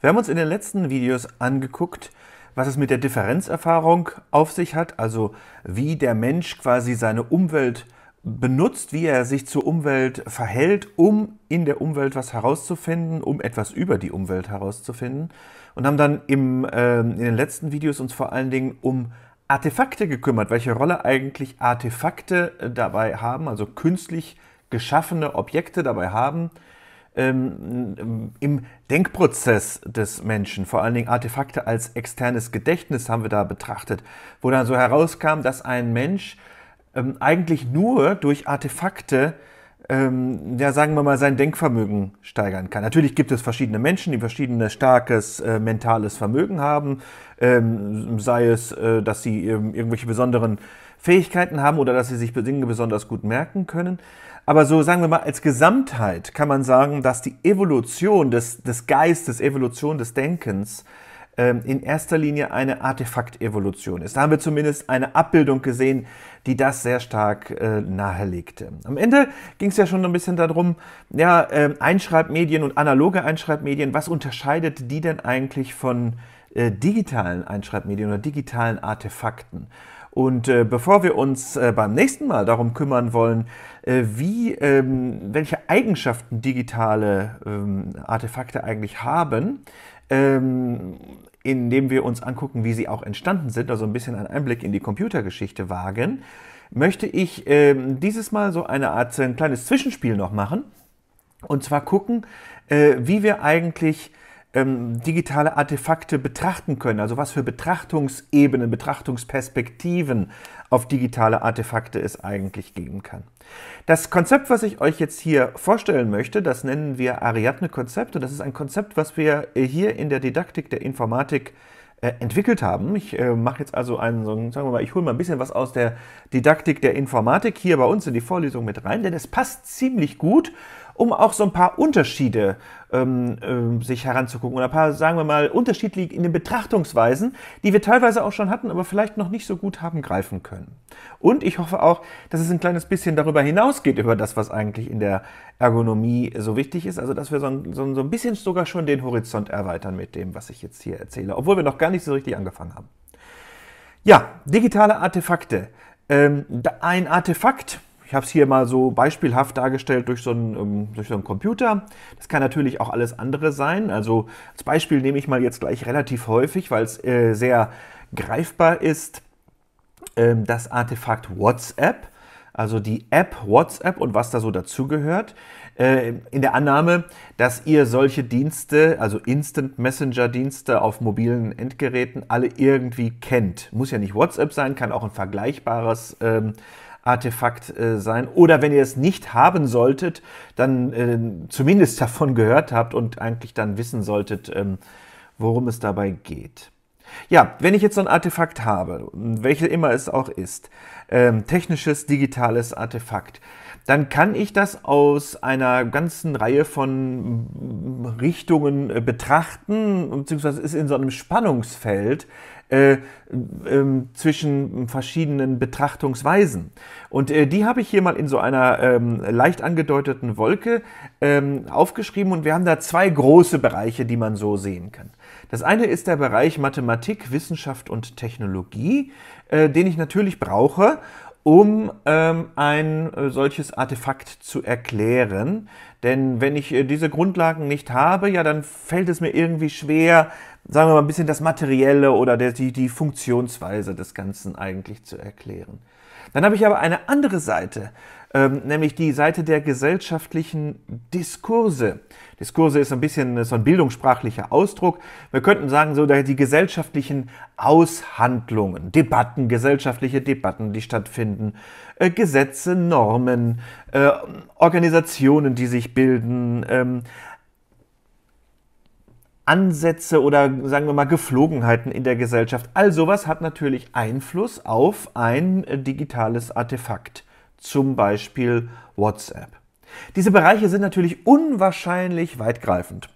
Wir haben uns in den letzten Videos angeguckt, was es mit der Differenzerfahrung auf sich hat, also wie der Mensch quasi seine Umwelt benutzt, wie er sich zur Umwelt verhält, um in der Umwelt was herauszufinden, um etwas über die Umwelt herauszufinden. Und haben dann im, äh, in den letzten Videos uns vor allen Dingen um Artefakte gekümmert, welche Rolle eigentlich Artefakte äh, dabei haben, also künstlich geschaffene Objekte dabei haben, ähm, im Denkprozess des Menschen, vor allen Dingen Artefakte als externes Gedächtnis haben wir da betrachtet, wo dann so herauskam, dass ein Mensch ähm, eigentlich nur durch Artefakte ähm, ja, sagen wir mal, sein Denkvermögen steigern kann. Natürlich gibt es verschiedene Menschen, die verschiedene starkes äh, mentales Vermögen haben, ähm, sei es, äh, dass sie ähm, irgendwelche besonderen Fähigkeiten haben oder dass sie sich Dinge besonders gut merken können. Aber so sagen wir mal, als Gesamtheit kann man sagen, dass die Evolution des, des Geistes, Evolution des Denkens ähm, in erster Linie eine Artefaktevolution ist. Da haben wir zumindest eine Abbildung gesehen, die das sehr stark äh, nahelegte. Am Ende ging es ja schon ein bisschen darum, ja, äh, Einschreibmedien und analoge Einschreibmedien, was unterscheidet die denn eigentlich von äh, digitalen Einschreibmedien oder digitalen Artefakten? Und äh, bevor wir uns äh, beim nächsten Mal darum kümmern wollen, äh, wie, ähm, welche Eigenschaften digitale ähm, Artefakte eigentlich haben, ähm, indem wir uns angucken, wie sie auch entstanden sind, also ein bisschen einen Einblick in die Computergeschichte wagen, möchte ich dieses Mal so eine Art ein kleines Zwischenspiel noch machen. Und zwar gucken, äh, wie wir eigentlich ähm, digitale Artefakte betrachten können, also was für Betrachtungsebenen, Betrachtungsperspektiven auf digitale Artefakte es eigentlich geben kann. Das Konzept, was ich euch jetzt hier vorstellen möchte, das nennen wir Ariadne-Konzept und das ist ein Konzept, was wir äh, hier in der Didaktik der Informatik äh, entwickelt haben. Ich äh, mache jetzt also einen, so, sagen wir mal, ich hole mal ein bisschen was aus der Didaktik der Informatik hier bei uns in die Vorlesung mit rein, denn es passt ziemlich gut um auch so ein paar Unterschiede ähm, äh, sich heranzugucken oder ein paar, sagen wir mal, unterschiedlich in den Betrachtungsweisen, die wir teilweise auch schon hatten, aber vielleicht noch nicht so gut haben greifen können. Und ich hoffe auch, dass es ein kleines bisschen darüber hinausgeht, über das, was eigentlich in der Ergonomie so wichtig ist. Also, dass wir so ein, so, so ein bisschen sogar schon den Horizont erweitern mit dem, was ich jetzt hier erzähle, obwohl wir noch gar nicht so richtig angefangen haben. Ja, digitale Artefakte. Ähm, ein Artefakt ich habe es hier mal so beispielhaft dargestellt durch so, einen, ähm, durch so einen Computer. Das kann natürlich auch alles andere sein. Also als Beispiel nehme ich mal jetzt gleich relativ häufig, weil es äh, sehr greifbar ist, äh, das Artefakt WhatsApp. Also die App WhatsApp und was da so dazugehört ähm, in der Annahme, dass ihr solche Dienste, also Instant Messenger Dienste auf mobilen Endgeräten alle irgendwie kennt. Muss ja nicht WhatsApp sein, kann auch ein vergleichbares ähm, Artefakt äh, sein. Oder wenn ihr es nicht haben solltet, dann äh, zumindest davon gehört habt und eigentlich dann wissen solltet, ähm, worum es dabei geht. Ja, wenn ich jetzt so ein Artefakt habe, welches immer es auch ist, ähm, technisches, digitales Artefakt, dann kann ich das aus einer ganzen Reihe von hm, Richtungen äh, betrachten, beziehungsweise ist in so einem Spannungsfeld, äh, ähm, zwischen verschiedenen Betrachtungsweisen. Und äh, die habe ich hier mal in so einer ähm, leicht angedeuteten Wolke ähm, aufgeschrieben und wir haben da zwei große Bereiche, die man so sehen kann. Das eine ist der Bereich Mathematik, Wissenschaft und Technologie, äh, den ich natürlich brauche, um ähm, ein äh, solches Artefakt zu erklären. Denn wenn ich äh, diese Grundlagen nicht habe, ja, dann fällt es mir irgendwie schwer, sagen wir mal, ein bisschen das Materielle oder der, die, die Funktionsweise des Ganzen eigentlich zu erklären. Dann habe ich aber eine andere Seite, ähm, nämlich die Seite der gesellschaftlichen Diskurse. Diskurse ist ein bisschen so ein bildungssprachlicher Ausdruck. Wir könnten sagen, so die gesellschaftlichen Aushandlungen, Debatten, gesellschaftliche Debatten, die stattfinden, äh, Gesetze, Normen, äh, Organisationen, die sich bilden, ähm, Ansätze oder sagen wir mal Geflogenheiten in der Gesellschaft. All sowas hat natürlich Einfluss auf ein äh, digitales Artefakt, zum Beispiel WhatsApp. Diese Bereiche sind natürlich unwahrscheinlich weitgreifend.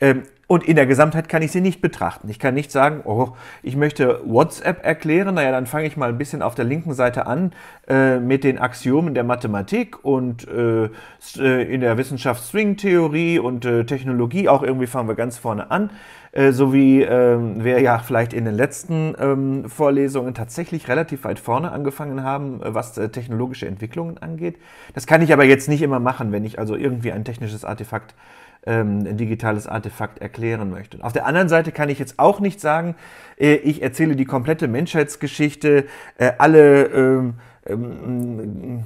Ähm, und in der Gesamtheit kann ich sie nicht betrachten. Ich kann nicht sagen, oh, ich möchte WhatsApp erklären. Naja, dann fange ich mal ein bisschen auf der linken Seite an äh, mit den Axiomen der Mathematik und äh, äh in der Wissenschaft Stringtheorie und äh, Technologie auch irgendwie fangen wir ganz vorne an. Äh, so wie ähm, wir ja vielleicht in den letzten ähm, Vorlesungen tatsächlich relativ weit vorne angefangen haben, äh, was technologische Entwicklungen angeht. Das kann ich aber jetzt nicht immer machen, wenn ich also irgendwie ein technisches Artefakt äh, ähm, ein digitales Artefakt erklären möchte. Auf der anderen Seite kann ich jetzt auch nicht sagen, äh, ich erzähle die komplette Menschheitsgeschichte, äh, alle ähm, ähm,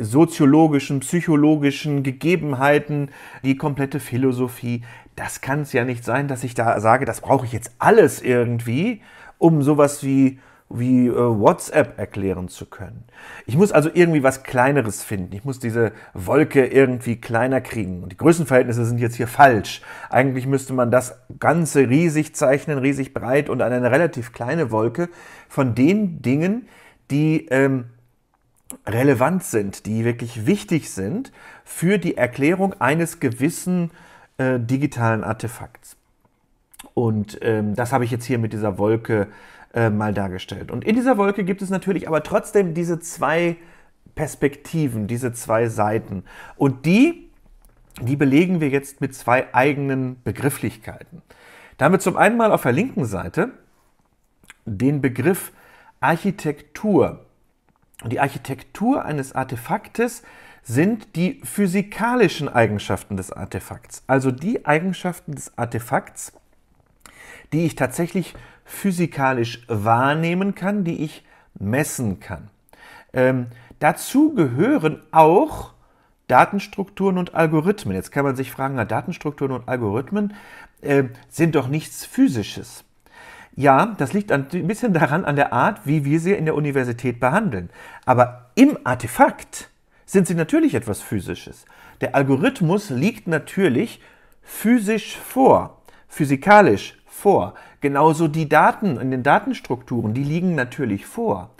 soziologischen, psychologischen Gegebenheiten, die komplette Philosophie. Das kann es ja nicht sein, dass ich da sage, das brauche ich jetzt alles irgendwie, um sowas wie wie äh, WhatsApp erklären zu können. Ich muss also irgendwie was Kleineres finden. Ich muss diese Wolke irgendwie kleiner kriegen. Und die Größenverhältnisse sind jetzt hier falsch. Eigentlich müsste man das Ganze riesig zeichnen, riesig breit und eine relativ kleine Wolke von den Dingen, die ähm, relevant sind, die wirklich wichtig sind für die Erklärung eines gewissen äh, digitalen Artefakts. Und ähm, das habe ich jetzt hier mit dieser Wolke äh, äh, mal dargestellt. Und in dieser Wolke gibt es natürlich aber trotzdem diese zwei Perspektiven, diese zwei Seiten. Und die, die belegen wir jetzt mit zwei eigenen Begrifflichkeiten. Da haben wir zum einen mal auf der linken Seite den Begriff Architektur. Und die Architektur eines Artefaktes sind die physikalischen Eigenschaften des Artefakts, also die Eigenschaften des Artefakts, die ich tatsächlich physikalisch wahrnehmen kann, die ich messen kann. Ähm, dazu gehören auch Datenstrukturen und Algorithmen. Jetzt kann man sich fragen, na, Datenstrukturen und Algorithmen äh, sind doch nichts Physisches. Ja, das liegt ein bisschen daran an der Art, wie wir sie in der Universität behandeln. Aber im Artefakt sind sie natürlich etwas Physisches. Der Algorithmus liegt natürlich physisch vor, physikalisch vor. Genauso die Daten in den Datenstrukturen, die liegen natürlich vor.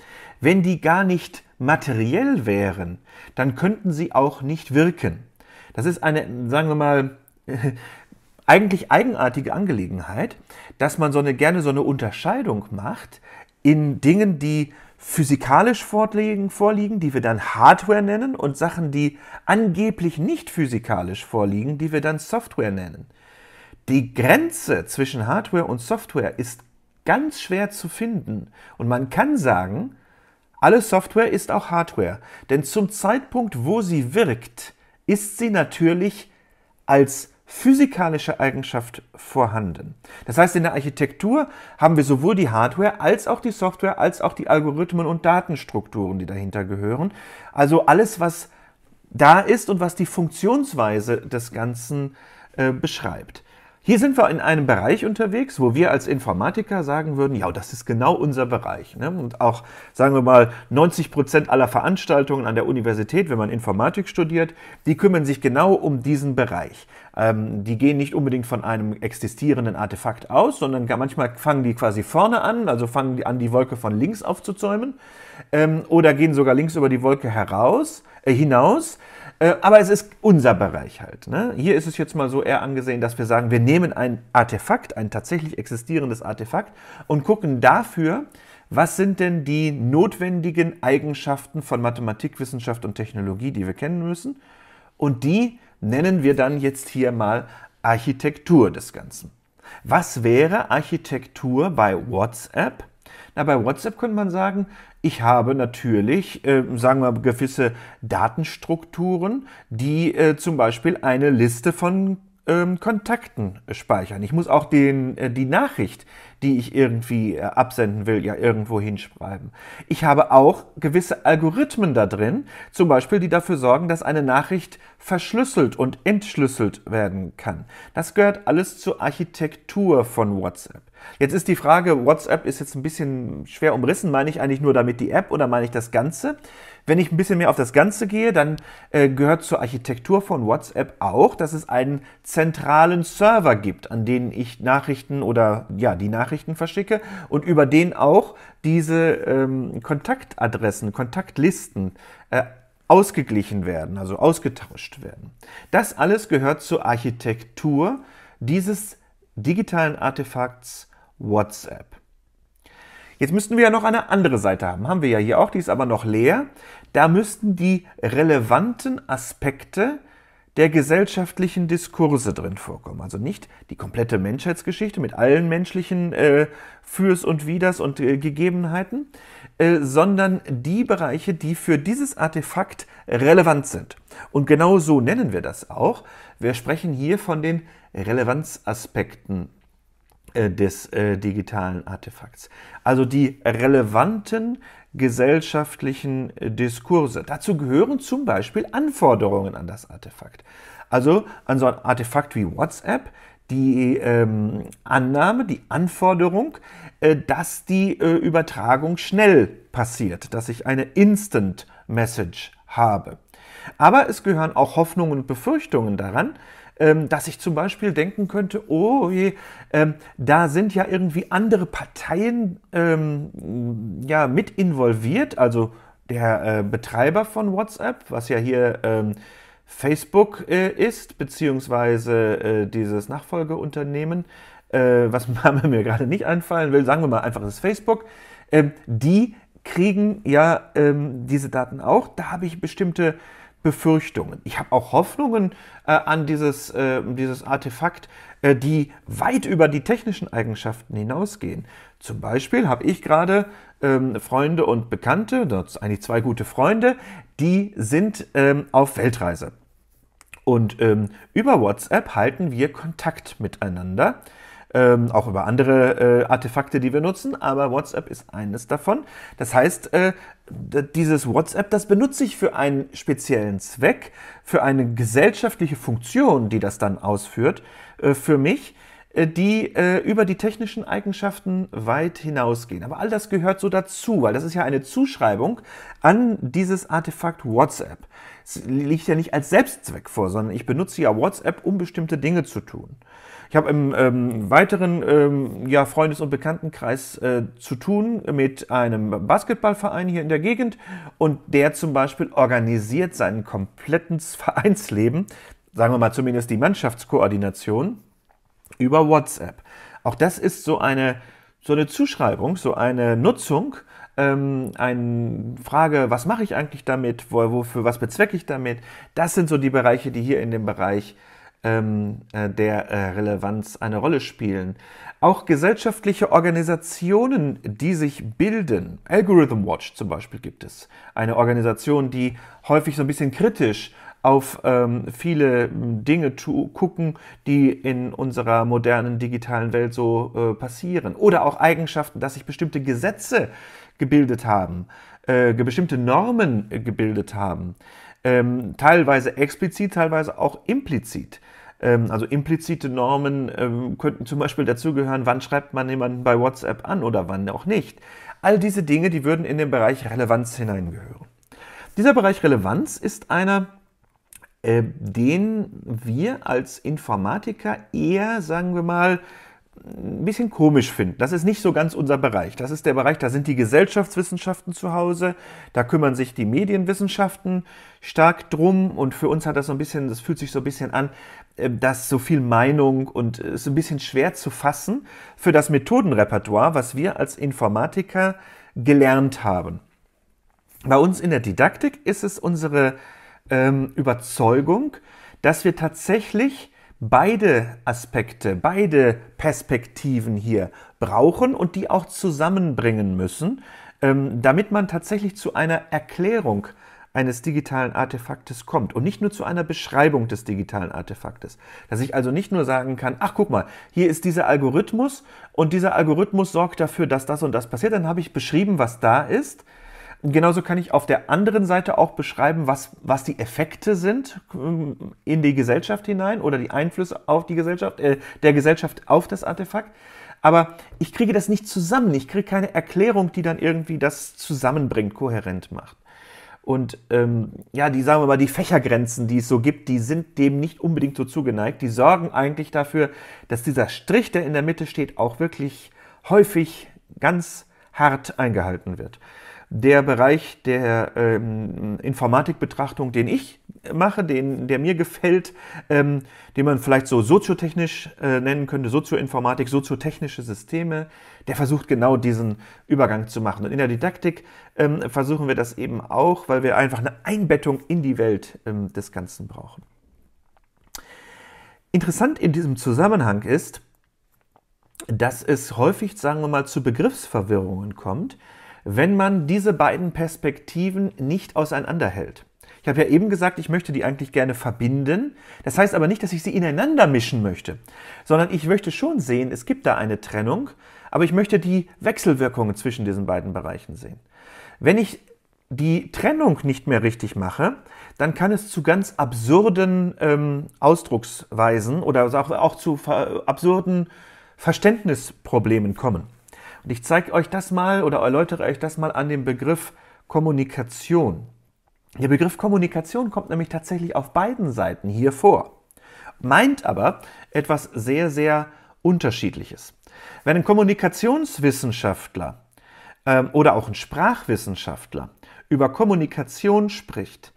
Wenn die gar nicht materiell wären, dann könnten sie auch nicht wirken. Das ist eine, sagen wir mal, eigentlich eigenartige Angelegenheit, dass man so eine, gerne so eine Unterscheidung macht in Dingen, die physikalisch vorliegen, vorliegen, die wir dann Hardware nennen und Sachen, die angeblich nicht physikalisch vorliegen, die wir dann Software nennen. Die Grenze zwischen Hardware und Software ist ganz schwer zu finden. Und man kann sagen, alle Software ist auch Hardware. Denn zum Zeitpunkt, wo sie wirkt, ist sie natürlich als physikalische Eigenschaft vorhanden. Das heißt, in der Architektur haben wir sowohl die Hardware als auch die Software, als auch die Algorithmen und Datenstrukturen, die dahinter gehören. Also alles, was da ist und was die Funktionsweise des Ganzen äh, beschreibt. Hier sind wir in einem Bereich unterwegs, wo wir als Informatiker sagen würden, ja, das ist genau unser Bereich. Ne? Und auch, sagen wir mal, 90 Prozent aller Veranstaltungen an der Universität, wenn man Informatik studiert, die kümmern sich genau um diesen Bereich. Ähm, die gehen nicht unbedingt von einem existierenden Artefakt aus, sondern manchmal fangen die quasi vorne an, also fangen die an, die Wolke von links aufzuzäumen ähm, oder gehen sogar links über die Wolke heraus, äh, hinaus äh, aber es ist unser Bereich halt. Ne? Hier ist es jetzt mal so eher angesehen, dass wir sagen, wir nehmen ein Artefakt, ein tatsächlich existierendes Artefakt und gucken dafür, was sind denn die notwendigen Eigenschaften von Mathematik, Wissenschaft und Technologie, die wir kennen müssen? Und die nennen wir dann jetzt hier mal Architektur des Ganzen. Was wäre Architektur bei WhatsApp? Na, bei WhatsApp könnte man sagen, ich habe natürlich, äh, sagen wir mal, gewisse Datenstrukturen, die äh, zum Beispiel eine Liste von ähm, Kontakten speichern. Ich muss auch den, äh, die Nachricht, die ich irgendwie äh, absenden will, ja irgendwo hinschreiben. Ich habe auch gewisse Algorithmen da drin, zum Beispiel, die dafür sorgen, dass eine Nachricht verschlüsselt und entschlüsselt werden kann. Das gehört alles zur Architektur von WhatsApp. Jetzt ist die Frage, WhatsApp ist jetzt ein bisschen schwer umrissen. Meine ich eigentlich nur damit die App oder meine ich das Ganze? Wenn ich ein bisschen mehr auf das Ganze gehe, dann äh, gehört zur Architektur von WhatsApp auch, dass es einen zentralen Server gibt, an den ich Nachrichten oder ja die Nachrichten verschicke und über den auch diese ähm, Kontaktadressen, Kontaktlisten äh, ausgeglichen werden, also ausgetauscht werden. Das alles gehört zur Architektur dieses digitalen Artefakts WhatsApp. Jetzt müssten wir ja noch eine andere Seite haben. Haben wir ja hier auch, die ist aber noch leer. Da müssten die relevanten Aspekte der gesellschaftlichen Diskurse drin vorkommen. Also nicht die komplette Menschheitsgeschichte mit allen menschlichen äh, Fürs und Widers und äh, Gegebenheiten, äh, sondern die Bereiche, die für dieses Artefakt relevant sind. Und genau so nennen wir das auch. Wir sprechen hier von den Relevanzaspekten äh, des äh, digitalen Artefakts. Also die relevanten gesellschaftlichen äh, Diskurse. Dazu gehören zum Beispiel Anforderungen an das Artefakt. Also an so ein Artefakt wie WhatsApp, die ähm, Annahme, die Anforderung, äh, dass die äh, Übertragung schnell passiert, dass ich eine Instant Message habe. Aber es gehören auch Hoffnungen und Befürchtungen daran, ähm, dass ich zum Beispiel denken könnte, oh je, ähm, da sind ja irgendwie andere Parteien ähm, ja, mit involviert, also der äh, Betreiber von WhatsApp, was ja hier... Facebook äh, ist, beziehungsweise äh, dieses Nachfolgeunternehmen, äh, was mir gerade nicht einfallen will, sagen wir mal einfach ist Facebook, die kriegen ja ähm, diese Daten auch. Da habe ich bestimmte Befürchtungen. Ich habe auch Hoffnungen äh, an dieses, äh, dieses Artefakt, äh, die weit über die technischen Eigenschaften hinausgehen. Zum Beispiel habe ich gerade ähm, Freunde und Bekannte, das eigentlich zwei gute Freunde, die sind ähm, auf Weltreise. Und ähm, über WhatsApp halten wir Kontakt miteinander ähm, auch über andere äh, Artefakte, die wir nutzen, aber WhatsApp ist eines davon. Das heißt, äh, dieses WhatsApp, das benutze ich für einen speziellen Zweck, für eine gesellschaftliche Funktion, die das dann ausführt, äh, für mich äh, die äh, über die technischen Eigenschaften weit hinausgehen. Aber all das gehört so dazu, weil das ist ja eine Zuschreibung an dieses Artefakt WhatsApp. Es liegt ja nicht als Selbstzweck vor, sondern ich benutze ja WhatsApp, um bestimmte Dinge zu tun. Ich habe im ähm, weiteren ähm, ja, Freundes- und Bekanntenkreis äh, zu tun mit einem Basketballverein hier in der Gegend und der zum Beispiel organisiert sein komplettes Vereinsleben, sagen wir mal zumindest die Mannschaftskoordination, über WhatsApp. Auch das ist so eine, so eine Zuschreibung, so eine Nutzung, ähm, eine Frage, was mache ich eigentlich damit, wofür, was bezwecke ich damit. Das sind so die Bereiche, die hier in dem Bereich äh, ähm, äh, der äh, Relevanz eine Rolle spielen. Auch gesellschaftliche Organisationen, die sich bilden. Algorithm Watch zum Beispiel gibt es. Eine Organisation, die häufig so ein bisschen kritisch auf ähm, viele hm, Dinge gucken, die in unserer modernen digitalen Welt so äh, passieren. Oder auch Eigenschaften, dass sich bestimmte Gesetze gebildet haben, äh, bestimmte Normen äh, gebildet haben. Ähm, teilweise explizit, teilweise auch implizit. Ähm, also implizite Normen ähm, könnten zum Beispiel dazugehören, wann schreibt man jemanden bei WhatsApp an oder wann auch nicht. All diese Dinge, die würden in den Bereich Relevanz hineingehören. Dieser Bereich Relevanz ist einer, ähm, den wir als Informatiker eher, sagen wir mal, ein bisschen komisch finden. Das ist nicht so ganz unser Bereich. Das ist der Bereich, da sind die Gesellschaftswissenschaften zu Hause, da kümmern sich die Medienwissenschaften stark drum und für uns hat das so ein bisschen, das fühlt sich so ein bisschen an, äh, das so viel Meinung und äh, so ein bisschen schwer zu fassen für das Methodenrepertoire, was wir als Informatiker gelernt haben. Bei uns in der Didaktik ist es unsere ähm, Überzeugung, dass wir tatsächlich beide Aspekte, beide Perspektiven hier brauchen und die auch zusammenbringen müssen, ähm, damit man tatsächlich zu einer Erklärung äh, eines digitalen Artefaktes kommt und nicht nur zu einer Beschreibung des digitalen Artefaktes. Dass ich also nicht nur sagen kann, ach guck mal, hier ist dieser Algorithmus und dieser Algorithmus sorgt dafür, dass das und das passiert, dann habe ich beschrieben, was da ist. Genauso kann ich auf der anderen Seite auch beschreiben, was, was die Effekte sind ähm, in die Gesellschaft hinein oder die Einflüsse auf die Gesellschaft, äh, der Gesellschaft auf das Artefakt. Aber ich kriege das nicht zusammen. Ich kriege keine Erklärung, die dann irgendwie das zusammenbringt, kohärent macht. Und ähm, ja, die sagen wir mal, die Fächergrenzen, die es so gibt, die sind dem nicht unbedingt so zugeneigt. Die sorgen eigentlich dafür, dass dieser Strich, der in der Mitte steht, auch wirklich häufig ganz hart eingehalten wird der Bereich der ähm, Informatikbetrachtung, den ich mache, den, der mir gefällt, ähm, den man vielleicht so soziotechnisch äh, nennen könnte, Sozioinformatik, soziotechnische Systeme, der versucht genau diesen Übergang zu machen. Und in der Didaktik ähm, versuchen wir das eben auch, weil wir einfach eine Einbettung in die Welt ähm, des Ganzen brauchen. Interessant in diesem Zusammenhang ist, dass es häufig, sagen wir mal, zu Begriffsverwirrungen kommt wenn man diese beiden Perspektiven nicht auseinanderhält. Ich habe ja eben gesagt, ich möchte die eigentlich gerne verbinden. Das heißt aber nicht, dass ich sie ineinander mischen möchte, sondern ich möchte schon sehen, es gibt da eine Trennung, aber ich möchte die Wechselwirkungen zwischen diesen beiden Bereichen sehen. Wenn ich die Trennung nicht mehr richtig mache, dann kann es zu ganz absurden ähm, Ausdrucksweisen oder auch, auch zu absurden Verständnisproblemen kommen. Und ich zeige euch das mal oder erläutere euch das mal an dem Begriff Kommunikation. Der Begriff Kommunikation kommt nämlich tatsächlich auf beiden Seiten hier vor, meint aber etwas sehr, sehr Unterschiedliches. Wenn ein Kommunikationswissenschaftler ähm, oder auch ein Sprachwissenschaftler über Kommunikation spricht,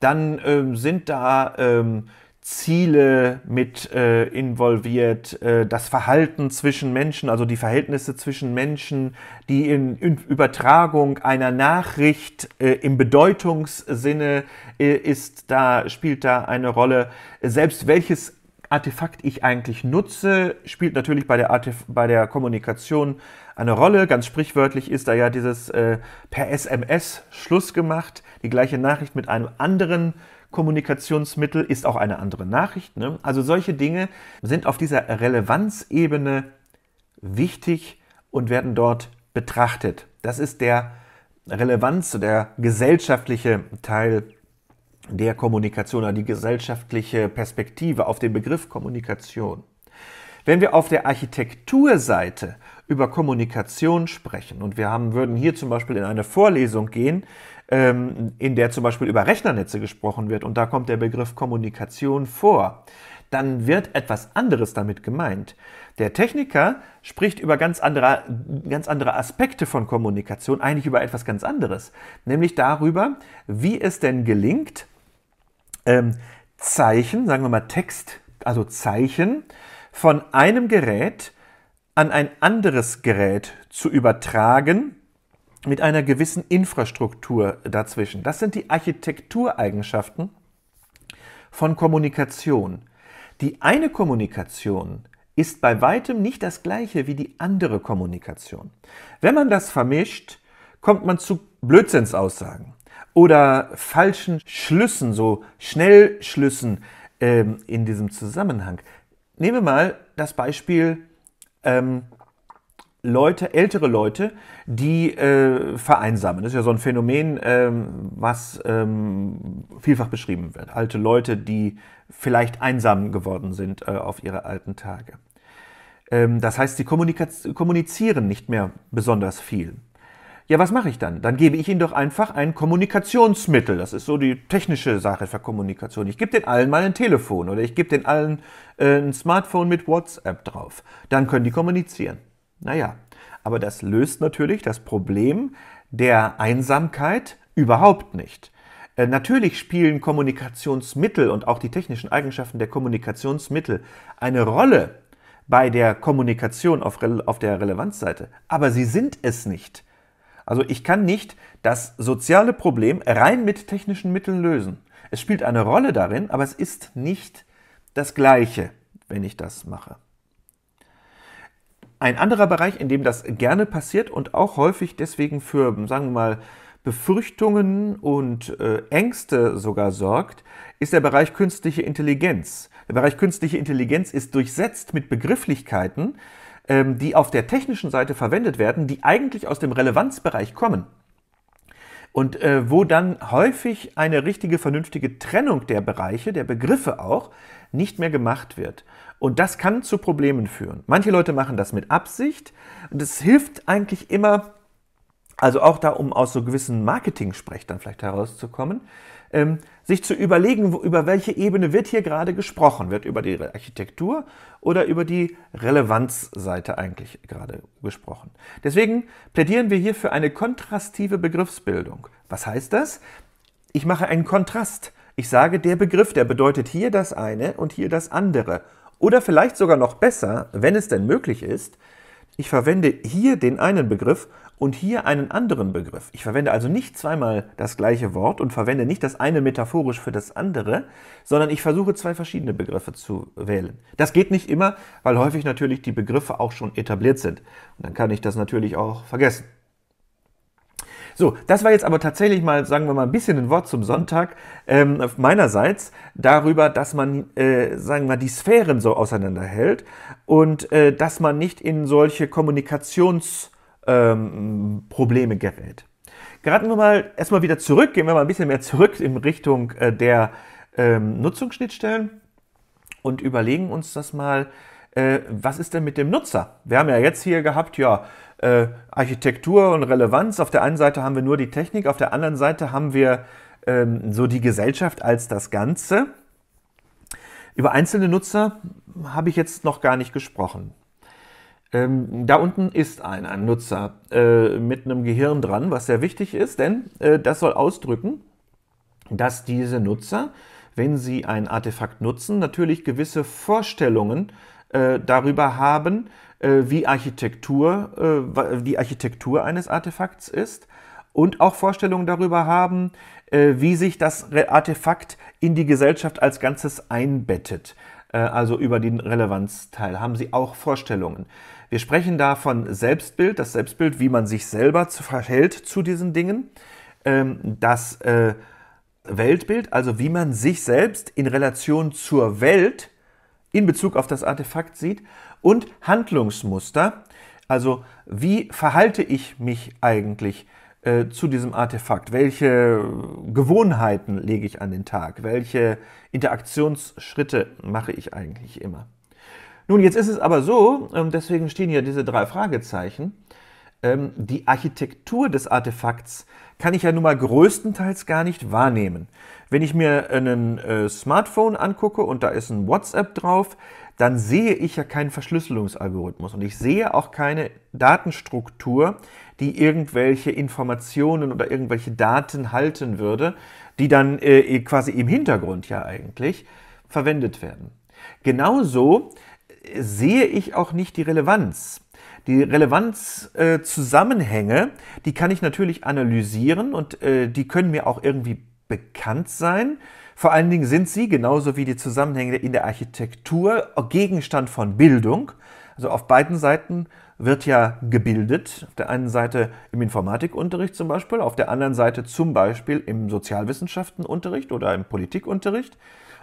dann ähm, sind da ähm, Ziele mit äh, involviert, äh, das Verhalten zwischen Menschen, also die Verhältnisse zwischen Menschen, die in, in Übertragung einer Nachricht äh, im Bedeutungssinne äh, ist, da spielt da eine Rolle. Selbst welches Artefakt ich eigentlich nutze, spielt natürlich bei der, Artef bei der Kommunikation eine Rolle. Ganz sprichwörtlich ist da ja dieses äh, per SMS Schluss gemacht, die gleiche Nachricht mit einem anderen Kommunikationsmittel ist auch eine andere Nachricht. Ne? Also solche Dinge sind auf dieser Relevanzebene wichtig und werden dort betrachtet. Das ist der Relevanz, der gesellschaftliche Teil der Kommunikation oder die gesellschaftliche Perspektive auf den Begriff Kommunikation. Wenn wir auf der Architekturseite über Kommunikation sprechen und wir haben, würden hier zum Beispiel in eine Vorlesung gehen, ähm, in der zum Beispiel über Rechnernetze gesprochen wird und da kommt der Begriff Kommunikation vor, dann wird etwas anderes damit gemeint. Der Techniker spricht über ganz andere, ganz andere Aspekte von Kommunikation, eigentlich über etwas ganz anderes, nämlich darüber, wie es denn gelingt, ähm, Zeichen, sagen wir mal Text, also Zeichen, von einem Gerät an ein anderes Gerät zu übertragen, mit einer gewissen Infrastruktur dazwischen. Das sind die Architektureigenschaften von Kommunikation. Die eine Kommunikation ist bei weitem nicht das gleiche wie die andere Kommunikation. Wenn man das vermischt, kommt man zu Blödsinnsaussagen oder falschen Schlüssen, so Schnellschlüssen ähm, in diesem Zusammenhang. Nehmen wir mal das Beispiel ähm, Leute, ältere Leute, die äh, vereinsamen. Das ist ja so ein Phänomen, ähm, was ähm, vielfach beschrieben wird. Alte Leute, die vielleicht einsam geworden sind äh, auf ihre alten Tage. Ähm, das heißt, sie kommunizieren nicht mehr besonders viel. Ja, was mache ich dann? Dann gebe ich ihnen doch einfach ein Kommunikationsmittel. Das ist so die technische Sache für Kommunikation. Ich gebe den allen mal ein Telefon oder ich gebe den allen äh, ein Smartphone mit WhatsApp drauf. Dann können die kommunizieren. Naja, aber das löst natürlich das Problem der Einsamkeit überhaupt nicht. Äh, natürlich spielen Kommunikationsmittel und auch die technischen Eigenschaften der Kommunikationsmittel eine Rolle bei der Kommunikation auf, auf der Relevanzseite, aber sie sind es nicht. Also ich kann nicht das soziale Problem rein mit technischen Mitteln lösen. Es spielt eine Rolle darin, aber es ist nicht das gleiche, wenn ich das mache. Ein anderer Bereich, in dem das gerne passiert und auch häufig deswegen für, sagen wir mal, Befürchtungen und äh, Ängste sogar sorgt, ist der Bereich künstliche Intelligenz. Der Bereich künstliche Intelligenz ist durchsetzt mit Begrifflichkeiten, ähm, die auf der technischen Seite verwendet werden, die eigentlich aus dem Relevanzbereich kommen. Und äh, wo dann häufig eine richtige, vernünftige Trennung der Bereiche, der Begriffe auch, nicht mehr gemacht wird. Und das kann zu Problemen führen. Manche Leute machen das mit Absicht und es hilft eigentlich immer, also auch da, um aus so gewissen Marketing-Sprech dann vielleicht herauszukommen, ähm, sich zu überlegen, wo, über welche Ebene wird hier gerade gesprochen. Wird über die Architektur oder über die Relevanzseite eigentlich gerade gesprochen. Deswegen plädieren wir hier für eine kontrastive Begriffsbildung. Was heißt das? Ich mache einen Kontrast. Ich sage, der Begriff, der bedeutet hier das eine und hier das andere. Oder vielleicht sogar noch besser, wenn es denn möglich ist, ich verwende hier den einen Begriff und hier einen anderen Begriff. Ich verwende also nicht zweimal das gleiche Wort und verwende nicht das eine metaphorisch für das andere, sondern ich versuche zwei verschiedene Begriffe zu wählen. Das geht nicht immer, weil häufig natürlich die Begriffe auch schon etabliert sind. Und dann kann ich das natürlich auch vergessen. So, das war jetzt aber tatsächlich mal, sagen wir mal, ein bisschen ein Wort zum Sonntag ähm, meinerseits darüber, dass man, äh, sagen wir mal, die Sphären so auseinanderhält und äh, dass man nicht in solche Kommunikationsprobleme ähm, gerät. Geraten wir mal erstmal wieder zurück, gehen wir mal ein bisschen mehr zurück in Richtung äh, der ähm, Nutzungsschnittstellen und überlegen uns das mal, äh, was ist denn mit dem Nutzer? Wir haben ja jetzt hier gehabt, ja, äh, Architektur und Relevanz. Auf der einen Seite haben wir nur die Technik, auf der anderen Seite haben wir ähm, so die Gesellschaft als das Ganze. Über einzelne Nutzer habe ich jetzt noch gar nicht gesprochen. Ähm, da unten ist ein, ein Nutzer äh, mit einem Gehirn dran, was sehr wichtig ist, denn äh, das soll ausdrücken, dass diese Nutzer, wenn sie ein Artefakt nutzen, natürlich gewisse Vorstellungen äh, darüber haben, äh, wie Architektur, äh, die Architektur eines Artefakts ist und auch Vorstellungen darüber haben, äh, wie sich das Artefakt in die Gesellschaft als Ganzes einbettet. Äh, also über den Relevanzteil haben sie auch Vorstellungen. Wir sprechen da von Selbstbild, das Selbstbild, wie man sich selber verhält zu diesen Dingen. Ähm, das äh, Weltbild, also wie man sich selbst in Relation zur Welt in Bezug auf das Artefakt sieht und Handlungsmuster, also wie verhalte ich mich eigentlich äh, zu diesem Artefakt? Welche Gewohnheiten lege ich an den Tag? Welche Interaktionsschritte mache ich eigentlich immer? Nun, jetzt ist es aber so, ähm, deswegen stehen ja diese drei Fragezeichen, ähm, die Architektur des Artefakts kann ich ja nun mal größtenteils gar nicht wahrnehmen. Wenn ich mir einen äh, Smartphone angucke und da ist ein WhatsApp drauf, dann sehe ich ja keinen Verschlüsselungsalgorithmus und ich sehe auch keine Datenstruktur, die irgendwelche Informationen oder irgendwelche Daten halten würde, die dann äh, quasi im Hintergrund ja eigentlich verwendet werden. Genauso äh, sehe ich auch nicht die Relevanz die Relevanzzusammenhänge, äh, die kann ich natürlich analysieren und äh, die können mir auch irgendwie bekannt sein. Vor allen Dingen sind sie, genauso wie die Zusammenhänge in der Architektur, Gegenstand von Bildung. Also auf beiden Seiten wird ja gebildet. Auf der einen Seite im Informatikunterricht zum Beispiel, auf der anderen Seite zum Beispiel im Sozialwissenschaftenunterricht oder im Politikunterricht.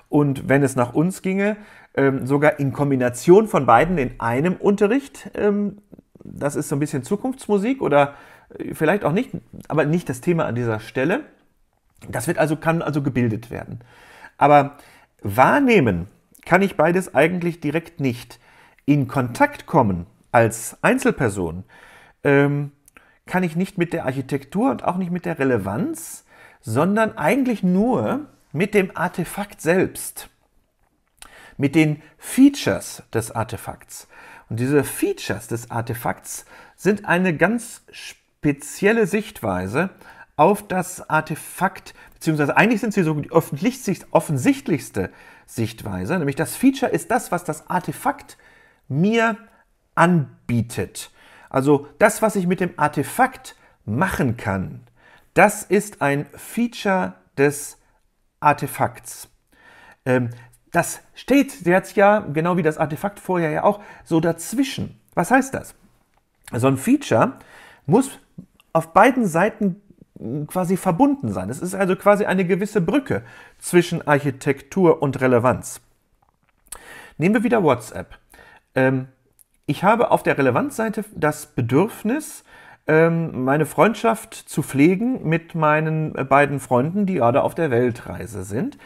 Und wenn es nach uns ginge, ähm, sogar in Kombination von beiden in einem Unterricht ähm, das ist so ein bisschen Zukunftsmusik oder äh, vielleicht auch nicht, aber nicht das Thema an dieser Stelle. Das wird also, kann also gebildet werden. Aber wahrnehmen kann ich beides eigentlich direkt nicht. In Kontakt kommen als Einzelperson ähm, kann ich nicht mit der Architektur und auch nicht mit der Relevanz, sondern eigentlich nur mit dem Artefakt selbst, mit den Features des Artefakts. Und diese Features des Artefakts sind eine ganz spezielle Sichtweise auf das Artefakt, beziehungsweise eigentlich sind sie so die offensichtlichste Sichtweise, nämlich das Feature ist das, was das Artefakt mir anbietet. Also das, was ich mit dem Artefakt machen kann, das ist ein Feature des Artefakts. Ähm, das steht jetzt ja, genau wie das Artefakt vorher ja auch, so dazwischen. Was heißt das? So ein Feature muss auf beiden Seiten quasi verbunden sein. Es ist also quasi eine gewisse Brücke zwischen Architektur und Relevanz. Nehmen wir wieder WhatsApp. Ähm, ich habe auf der Relevanzseite das Bedürfnis, ähm, meine Freundschaft zu pflegen mit meinen äh, beiden Freunden, die gerade auf der Weltreise sind.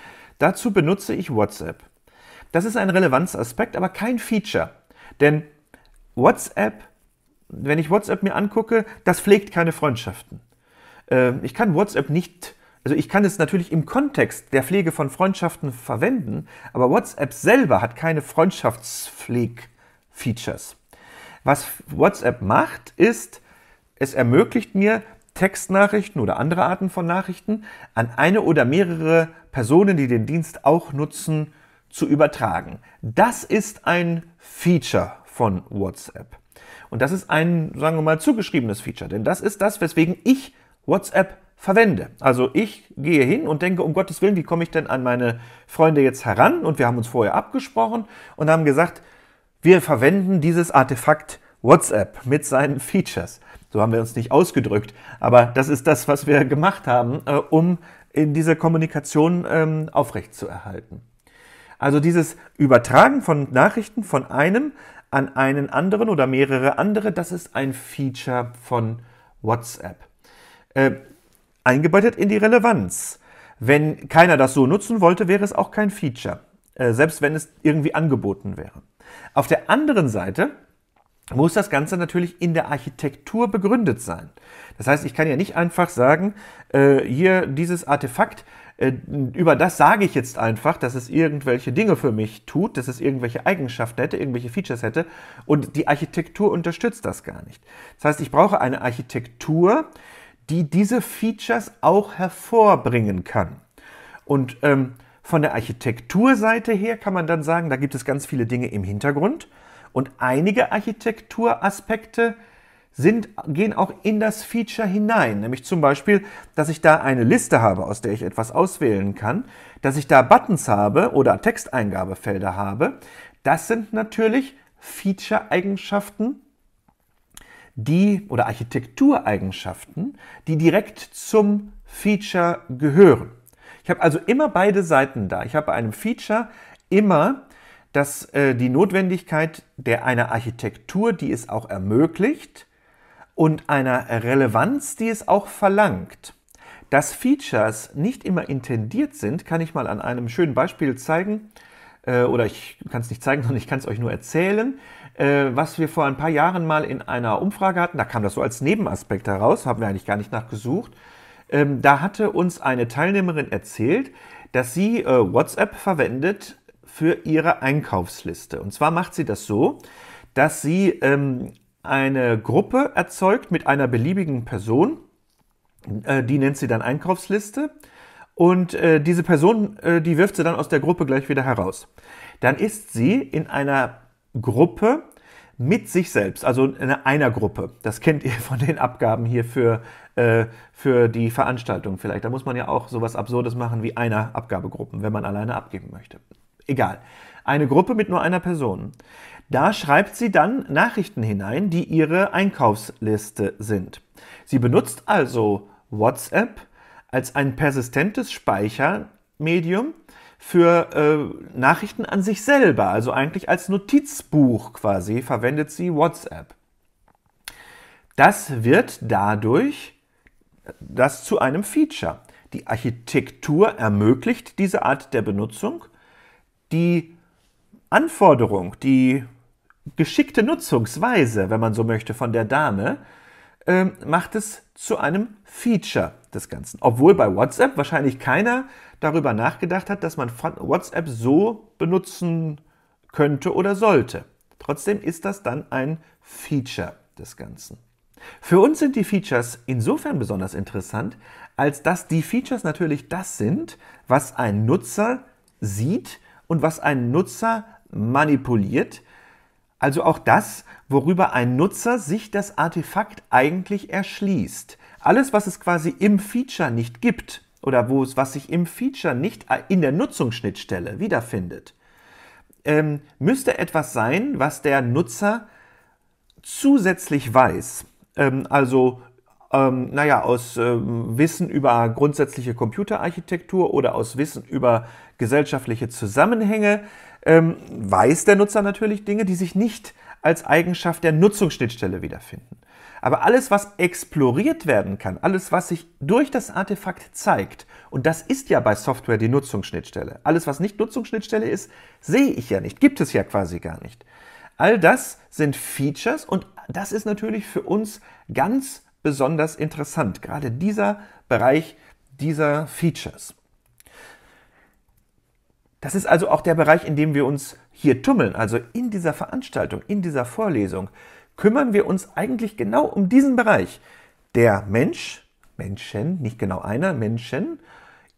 Dazu benutze ich WhatsApp. Das ist ein Relevanzaspekt, aber kein Feature. Denn WhatsApp, wenn ich WhatsApp mir angucke, das pflegt keine Freundschaften. Ähm, ich kann WhatsApp nicht, also ich kann es natürlich im Kontext der Pflege von Freundschaften verwenden, aber WhatsApp selber hat keine Freundschaftspfleg-Features. Was WhatsApp macht, ist, es ermöglicht mir, Textnachrichten oder andere Arten von Nachrichten an eine oder mehrere Personen, die den Dienst auch nutzen, zu übertragen. Das ist ein Feature von WhatsApp. Und das ist ein, sagen wir mal, zugeschriebenes Feature, denn das ist das, weswegen ich WhatsApp verwende. Also ich gehe hin und denke, um Gottes Willen, wie komme ich denn an meine Freunde jetzt heran? Und wir haben uns vorher abgesprochen und haben gesagt, wir verwenden dieses Artefakt WhatsApp mit seinen Features. So haben wir uns nicht ausgedrückt. Aber das ist das, was wir gemacht haben, äh, um in dieser Kommunikation ähm, aufrechtzuerhalten. Also dieses Übertragen von Nachrichten von einem an einen anderen oder mehrere andere, das ist ein Feature von WhatsApp. Äh, eingebettet in die Relevanz. Wenn keiner das so nutzen wollte, wäre es auch kein Feature, äh, selbst wenn es irgendwie angeboten wäre. Auf der anderen Seite muss das Ganze natürlich in der Architektur begründet sein. Das heißt, ich kann ja nicht einfach sagen, äh, hier dieses Artefakt, äh, über das sage ich jetzt einfach, dass es irgendwelche Dinge für mich tut, dass es irgendwelche Eigenschaften hätte, irgendwelche Features hätte und die Architektur unterstützt das gar nicht. Das heißt, ich brauche eine Architektur, die diese Features auch hervorbringen kann. Und ähm, von der Architekturseite her kann man dann sagen, da gibt es ganz viele Dinge im Hintergrund, und einige Architekturaspekte sind, gehen auch in das Feature hinein. Nämlich zum Beispiel, dass ich da eine Liste habe, aus der ich etwas auswählen kann, dass ich da Buttons habe oder Texteingabefelder habe. Das sind natürlich Feature-Eigenschaften, die oder Architektureigenschaften, die direkt zum Feature gehören. Ich habe also immer beide Seiten da. Ich habe bei einem Feature immer dass äh, die Notwendigkeit der einer Architektur, die es auch ermöglicht, und einer Relevanz, die es auch verlangt. Dass Features nicht immer intendiert sind, kann ich mal an einem schönen Beispiel zeigen. Äh, oder ich kann es nicht zeigen, sondern ich kann es euch nur erzählen, äh, was wir vor ein paar Jahren mal in einer Umfrage hatten. Da kam das so als Nebenaspekt heraus, haben wir eigentlich gar nicht nachgesucht. Ähm, da hatte uns eine Teilnehmerin erzählt, dass sie äh, WhatsApp verwendet, für ihre Einkaufsliste. Und zwar macht sie das so, dass sie ähm, eine Gruppe erzeugt mit einer beliebigen Person. Äh, die nennt sie dann Einkaufsliste. Und äh, diese Person, äh, die wirft sie dann aus der Gruppe gleich wieder heraus. Dann ist sie in einer Gruppe mit sich selbst, also in einer Gruppe. Das kennt ihr von den Abgaben hier für, äh, für die Veranstaltung vielleicht. Da muss man ja auch sowas Absurdes machen wie einer Abgabegruppen, wenn man alleine abgeben möchte. Egal. Eine Gruppe mit nur einer Person. Da schreibt sie dann Nachrichten hinein, die ihre Einkaufsliste sind. Sie benutzt also WhatsApp als ein persistentes Speichermedium für äh, Nachrichten an sich selber, also eigentlich als Notizbuch quasi, verwendet sie WhatsApp. Das wird dadurch das zu einem Feature. Die Architektur ermöglicht diese Art der Benutzung die Anforderung, die geschickte Nutzungsweise, wenn man so möchte, von der Dame, ähm, macht es zu einem Feature des Ganzen. Obwohl bei WhatsApp wahrscheinlich keiner darüber nachgedacht hat, dass man WhatsApp so benutzen könnte oder sollte. Trotzdem ist das dann ein Feature des Ganzen. Für uns sind die Features insofern besonders interessant, als dass die Features natürlich das sind, was ein Nutzer sieht, und was ein Nutzer manipuliert, also auch das, worüber ein Nutzer sich das Artefakt eigentlich erschließt. Alles, was es quasi im Feature nicht gibt oder wo es, was sich im Feature nicht in der Nutzungsschnittstelle wiederfindet, ähm, müsste etwas sein, was der Nutzer zusätzlich weiß. Ähm, also ähm, naja, aus ähm, Wissen über grundsätzliche Computerarchitektur oder aus Wissen über gesellschaftliche Zusammenhänge ähm, weiß der Nutzer natürlich Dinge, die sich nicht als Eigenschaft der Nutzungsschnittstelle wiederfinden. Aber alles, was exploriert werden kann, alles, was sich durch das Artefakt zeigt, und das ist ja bei Software die Nutzungsschnittstelle. Alles, was nicht Nutzungsschnittstelle ist, sehe ich ja nicht, gibt es ja quasi gar nicht. All das sind Features und das ist natürlich für uns ganz besonders interessant, gerade dieser Bereich dieser Features. Das ist also auch der Bereich, in dem wir uns hier tummeln, also in dieser Veranstaltung, in dieser Vorlesung, kümmern wir uns eigentlich genau um diesen Bereich. Der Mensch, Menschen, nicht genau einer, Menschen,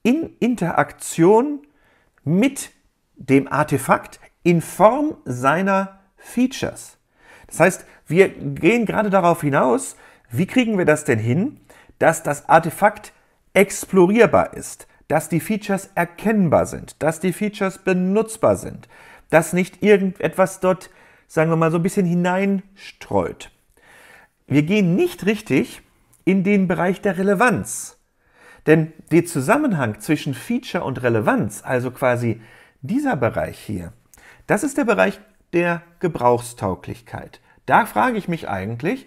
in Interaktion mit dem Artefakt in Form seiner Features. Das heißt, wir gehen gerade darauf hinaus, wie kriegen wir das denn hin, dass das Artefakt explorierbar ist, dass die Features erkennbar sind, dass die Features benutzbar sind, dass nicht irgendetwas dort, sagen wir mal, so ein bisschen hineinstreut? Wir gehen nicht richtig in den Bereich der Relevanz. Denn der Zusammenhang zwischen Feature und Relevanz, also quasi dieser Bereich hier, das ist der Bereich der Gebrauchstauglichkeit. Da frage ich mich eigentlich,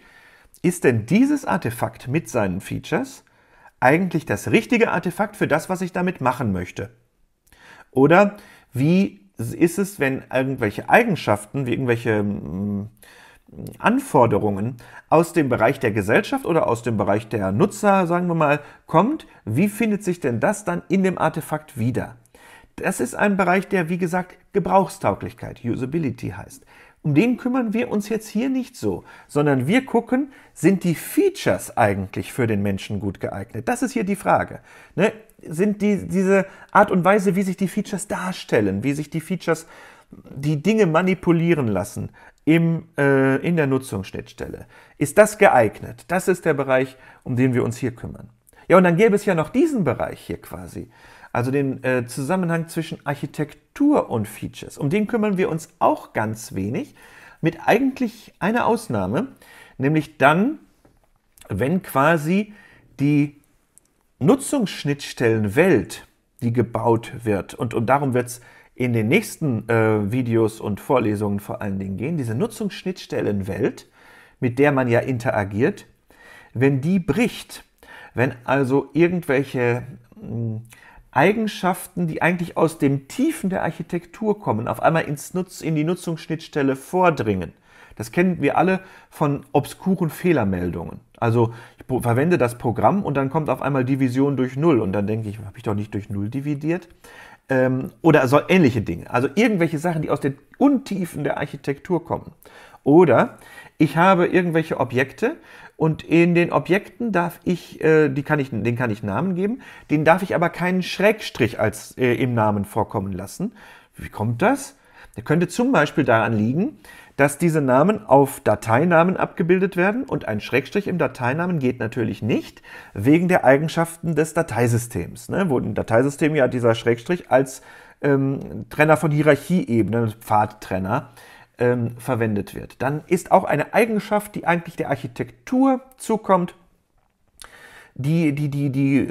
ist denn dieses Artefakt mit seinen Features eigentlich das richtige Artefakt für das, was ich damit machen möchte? Oder wie ist es, wenn irgendwelche Eigenschaften, wie irgendwelche mm, Anforderungen aus dem Bereich der Gesellschaft oder aus dem Bereich der Nutzer, sagen wir mal, kommt, wie findet sich denn das dann in dem Artefakt wieder? Das ist ein Bereich, der, wie gesagt, Gebrauchstauglichkeit, Usability heißt. Um den kümmern wir uns jetzt hier nicht so, sondern wir gucken, sind die Features eigentlich für den Menschen gut geeignet? Das ist hier die Frage. Ne? Sind die, diese Art und Weise, wie sich die Features darstellen, wie sich die Features die Dinge manipulieren lassen im, äh, in der Nutzungsschnittstelle, ist das geeignet? Das ist der Bereich, um den wir uns hier kümmern. Ja, und dann gäbe es ja noch diesen Bereich hier quasi also den äh, Zusammenhang zwischen Architektur und Features. Um den kümmern wir uns auch ganz wenig, mit eigentlich einer Ausnahme, nämlich dann, wenn quasi die Nutzungsschnittstellenwelt, die gebaut wird, und, und darum wird es in den nächsten äh, Videos und Vorlesungen vor allen Dingen gehen, diese Nutzungsschnittstellenwelt, mit der man ja interagiert, wenn die bricht, wenn also irgendwelche mh, hm, Eigenschaften, die eigentlich aus dem Tiefen der Architektur kommen, auf einmal ins Nutz, in die Nutzungsschnittstelle vordringen. Das kennen wir alle von obskuren Fehlermeldungen. Also ich verwende das Programm und dann kommt auf einmal Division durch Null und dann denke ich, habe ich doch nicht durch Null dividiert. Ähm, oder so ähnliche Dinge. Also irgendwelche Sachen, die aus den Untiefen der Architektur kommen. Oder ich habe irgendwelche Objekte und in den Objekten darf ich, äh, die kann ich, den kann ich Namen geben, den darf ich aber keinen Schrägstrich als äh, im Namen vorkommen lassen. Wie kommt das? Der könnte zum Beispiel daran liegen, dass diese Namen auf Dateinamen abgebildet werden und ein Schrägstrich im Dateinamen geht natürlich nicht, wegen der Eigenschaften des Dateisystems. Ne? Wo im Dateisystem ja dieser Schrägstrich als ähm, Trenner von Hierarchieebene, Pfadtrenner, ähm, verwendet wird. Dann ist auch eine Eigenschaft, die eigentlich der Architektur zukommt, die, die, die, die,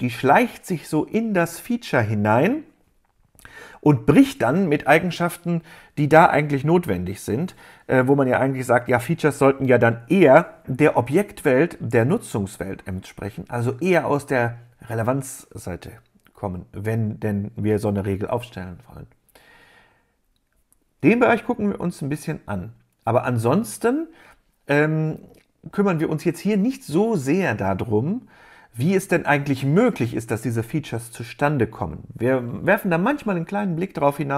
die schleicht sich so in das Feature hinein und bricht dann mit Eigenschaften, die da eigentlich notwendig sind, äh, wo man ja eigentlich sagt, ja, Features sollten ja dann eher der Objektwelt, der Nutzungswelt entsprechen, also eher aus der Relevanzseite kommen, wenn denn wir so eine Regel aufstellen wollen. Den Bereich gucken wir uns ein bisschen an. Aber ansonsten ähm, kümmern wir uns jetzt hier nicht so sehr darum, wie es denn eigentlich möglich ist, dass diese Features zustande kommen. Wir werfen da manchmal einen kleinen Blick darauf hin,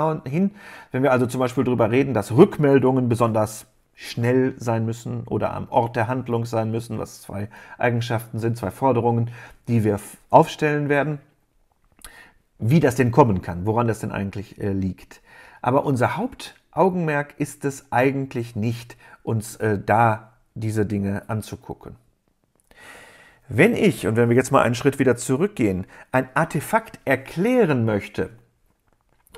wenn wir also zum Beispiel darüber reden, dass Rückmeldungen besonders schnell sein müssen oder am Ort der Handlung sein müssen, was zwei Eigenschaften sind, zwei Forderungen, die wir aufstellen werden, wie das denn kommen kann, woran das denn eigentlich äh, liegt. Aber unser Hauptaugenmerk ist es eigentlich nicht, uns äh, da diese Dinge anzugucken. Wenn ich, und wenn wir jetzt mal einen Schritt wieder zurückgehen, ein Artefakt erklären möchte,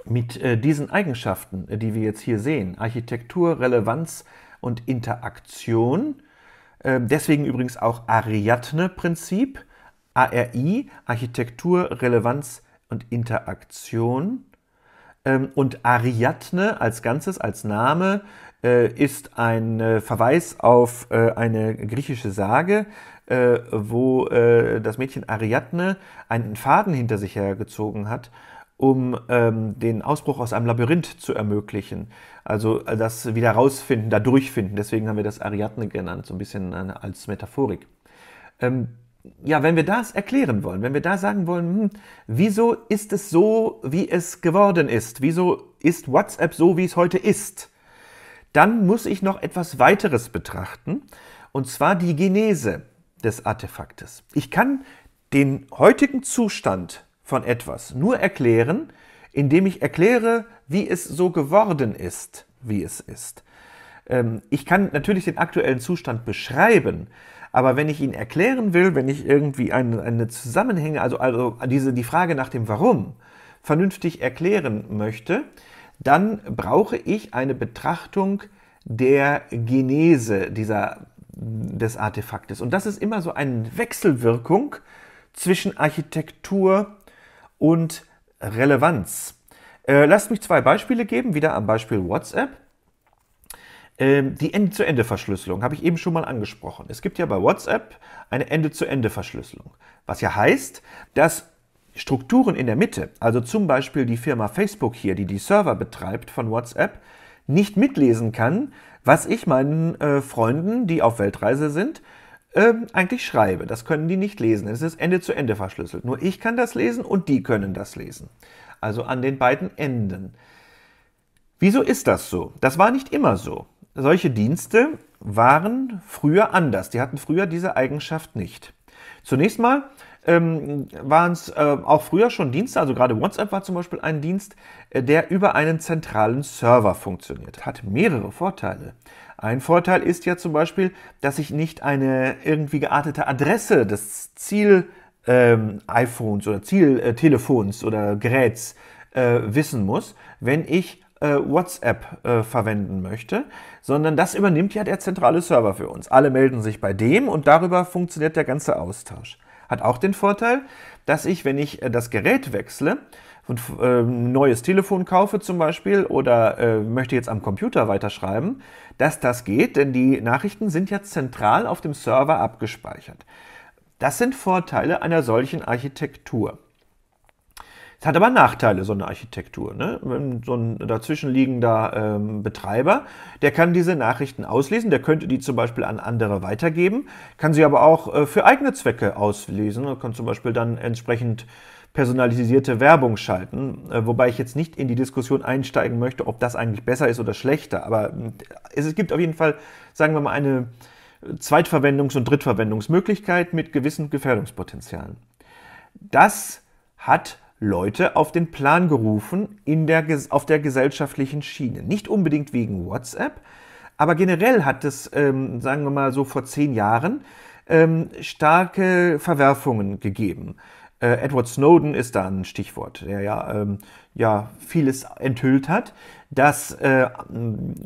mit äh, diesen Eigenschaften, äh, die wir jetzt hier sehen, Architektur, Relevanz und Interaktion, äh, deswegen übrigens auch Ariadne-Prinzip, ARI, Architektur, Relevanz und Interaktion, ähm, und Ariadne als Ganzes, als Name, äh, ist ein äh, Verweis auf äh, eine griechische Sage, wo das Mädchen Ariadne einen Faden hinter sich hergezogen hat, um ähm, den Ausbruch aus einem Labyrinth zu ermöglichen. Also das wieder rausfinden, da durchfinden. Deswegen haben wir das Ariadne genannt, so ein bisschen als Metaphorik. Ähm, ja, wenn wir das erklären wollen, wenn wir da sagen wollen, hm, wieso ist es so, wie es geworden ist, wieso ist WhatsApp so, wie es heute ist, dann muss ich noch etwas weiteres betrachten, und zwar die Genese des Artefaktes. Ich kann den heutigen Zustand von etwas nur erklären, indem ich erkläre, wie es so geworden ist, wie es ist. Ähm, ich kann natürlich den aktuellen Zustand beschreiben, aber wenn ich ihn erklären will, wenn ich irgendwie eine, eine Zusammenhänge, also, also diese, die Frage nach dem Warum vernünftig erklären möchte, dann brauche ich eine Betrachtung der Genese dieser, des Artefaktes. Und das ist immer so eine Wechselwirkung zwischen Architektur und Relevanz. Äh, lasst mich zwei Beispiele geben, wieder am Beispiel WhatsApp. Ähm, die Ende-zu-Ende-Verschlüsselung habe ich eben schon mal angesprochen. Es gibt ja bei WhatsApp eine Ende-zu-Ende-Verschlüsselung, was ja heißt, dass Strukturen in der Mitte, also zum Beispiel die Firma Facebook hier, die die Server betreibt von WhatsApp, nicht mitlesen kann, was ich meinen äh, Freunden, die auf Weltreise sind, ähm, eigentlich schreibe. Das können die nicht lesen. Es ist Ende zu Ende verschlüsselt. Nur ich kann das lesen und die können das lesen. Also an den beiden Enden. Wieso ist das so? Das war nicht immer so solche Dienste waren früher anders. Die hatten früher diese Eigenschaft nicht. Zunächst mal ähm, waren es äh, auch früher schon Dienste, also gerade WhatsApp war zum Beispiel ein Dienst, äh, der über einen zentralen Server funktioniert. Hat mehrere Vorteile. Ein Vorteil ist ja zum Beispiel, dass ich nicht eine irgendwie geartete Adresse des Ziel ähm, iPhones oder Zieltelefons äh, oder Geräts äh, wissen muss, wenn ich äh, WhatsApp äh, verwenden möchte, sondern das übernimmt ja der zentrale Server für uns. Alle melden sich bei dem und darüber funktioniert der ganze Austausch. Hat auch den Vorteil, dass ich, wenn ich äh, das Gerät wechsle, und äh, neues Telefon kaufe zum Beispiel oder äh, möchte jetzt am Computer weiterschreiben, dass das geht, denn die Nachrichten sind ja zentral auf dem Server abgespeichert. Das sind Vorteile einer solchen Architektur. Es hat aber Nachteile, so eine Architektur. Ne? So ein dazwischenliegender ähm, Betreiber, der kann diese Nachrichten auslesen, der könnte die zum Beispiel an andere weitergeben, kann sie aber auch äh, für eigene Zwecke auslesen und kann zum Beispiel dann entsprechend personalisierte Werbung schalten, äh, wobei ich jetzt nicht in die Diskussion einsteigen möchte, ob das eigentlich besser ist oder schlechter. Aber äh, es gibt auf jeden Fall, sagen wir mal, eine Zweitverwendungs- und Drittverwendungsmöglichkeit mit gewissen Gefährdungspotenzialen. Das hat Leute auf den Plan gerufen in der, auf der gesellschaftlichen Schiene. Nicht unbedingt wegen WhatsApp, aber generell hat es, ähm, sagen wir mal so vor zehn Jahren, ähm, starke Verwerfungen gegeben. Äh, Edward Snowden ist da ein Stichwort, der ja, ähm, ja vieles enthüllt hat, dass äh,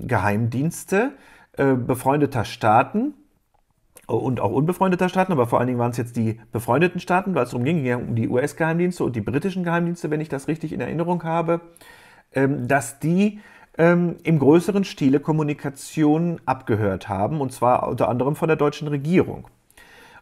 Geheimdienste äh, befreundeter Staaten und auch unbefreundeter Staaten, aber vor allen Dingen waren es jetzt die befreundeten Staaten, weil es darum ging, um die US-Geheimdienste und die britischen Geheimdienste, wenn ich das richtig in Erinnerung habe, ähm, dass die ähm, im größeren Stile Kommunikation abgehört haben, und zwar unter anderem von der deutschen Regierung.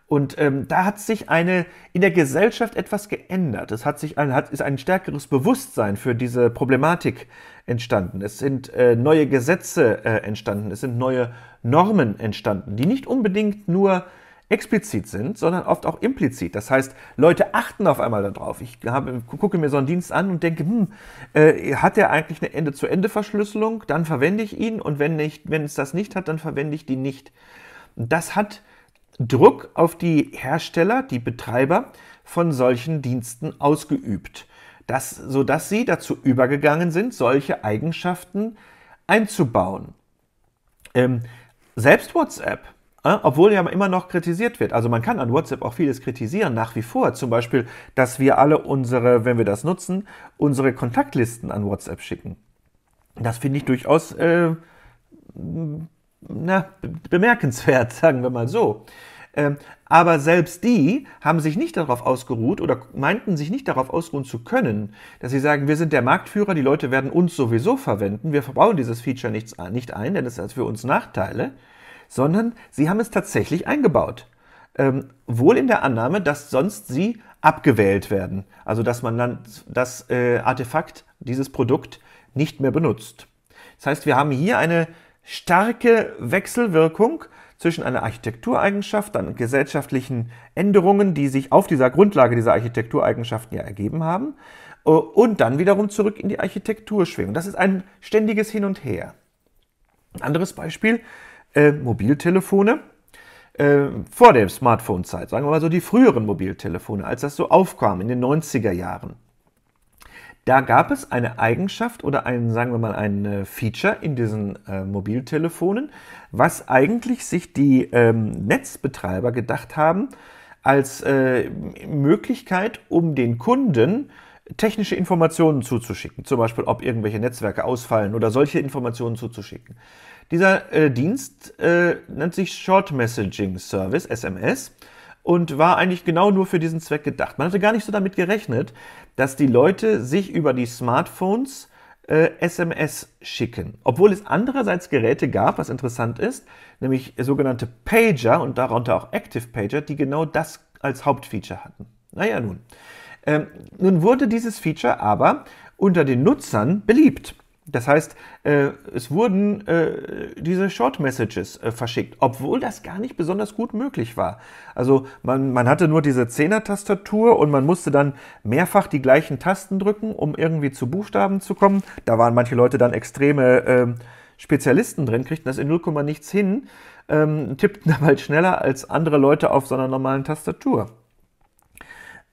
Und ähm, da hat sich eine in der Gesellschaft etwas geändert. Es hat sich ein, hat, ist ein stärkeres Bewusstsein für diese Problematik entstanden. Es sind äh, neue Gesetze äh, entstanden. Es sind neue Normen entstanden, die nicht unbedingt nur explizit sind, sondern oft auch implizit. Das heißt, Leute achten auf einmal darauf. Ich habe, gucke mir so einen Dienst an und denke, hm, äh, hat der eigentlich eine Ende-zu-Ende-Verschlüsselung? Dann verwende ich ihn und wenn nicht, wenn es das nicht hat, dann verwende ich die nicht. Das hat Druck auf die Hersteller, die Betreiber von solchen Diensten ausgeübt, dass, sodass sie dazu übergegangen sind, solche Eigenschaften einzubauen. Ähm, selbst WhatsApp, äh, obwohl ja immer noch kritisiert wird. Also man kann an WhatsApp auch vieles kritisieren, nach wie vor. Zum Beispiel, dass wir alle unsere, wenn wir das nutzen, unsere Kontaktlisten an WhatsApp schicken. Das finde ich durchaus äh, na, bemerkenswert, sagen wir mal so. Ähm, aber selbst die haben sich nicht darauf ausgeruht oder meinten sich nicht darauf ausruhen zu können, dass sie sagen, wir sind der Marktführer, die Leute werden uns sowieso verwenden, wir verbauen dieses Feature nicht, äh, nicht ein, denn es hat für uns Nachteile, sondern sie haben es tatsächlich eingebaut. Ähm, wohl in der Annahme, dass sonst sie abgewählt werden. Also dass man dann das äh, Artefakt, dieses Produkt nicht mehr benutzt. Das heißt, wir haben hier eine starke Wechselwirkung zwischen einer Architektureigenschaft, dann gesellschaftlichen Änderungen, die sich auf dieser Grundlage dieser Architektureigenschaften ja ergeben haben, äh, und dann wiederum zurück in die Architektur schwingen. Das ist ein ständiges Hin und Her. Ein anderes Beispiel, äh, Mobiltelefone. Äh, vor der Smartphone-Zeit, sagen wir mal so die früheren Mobiltelefone, als das so aufkam in den 90er Jahren. Da gab es eine Eigenschaft oder ein, sagen wir mal, ein äh, Feature in diesen äh, Mobiltelefonen, was eigentlich sich die ähm, Netzbetreiber gedacht haben als äh, Möglichkeit, um den Kunden technische Informationen zuzuschicken, zum Beispiel ob irgendwelche Netzwerke ausfallen oder solche Informationen zuzuschicken. Dieser äh, Dienst äh, nennt sich Short Messaging Service, SMS und war eigentlich genau nur für diesen Zweck gedacht. Man hatte gar nicht so damit gerechnet, dass die Leute sich über die Smartphones äh, SMS schicken. Obwohl es andererseits Geräte gab, was interessant ist, nämlich sogenannte Pager und darunter auch Active Pager, die genau das als Hauptfeature hatten. Naja, nun. Ähm, nun wurde dieses Feature aber unter den Nutzern beliebt. Das heißt, äh, es wurden äh, diese Short Messages äh, verschickt, obwohl das gar nicht besonders gut möglich war. Also man, man hatte nur diese Zehner-Tastatur und man musste dann mehrfach die gleichen Tasten drücken, um irgendwie zu Buchstaben zu kommen. Da waren manche Leute dann extreme ähm, Spezialisten drin, kriegten das in 0, nichts hin, ähm, tippten da halt schneller als andere Leute auf so einer normalen Tastatur.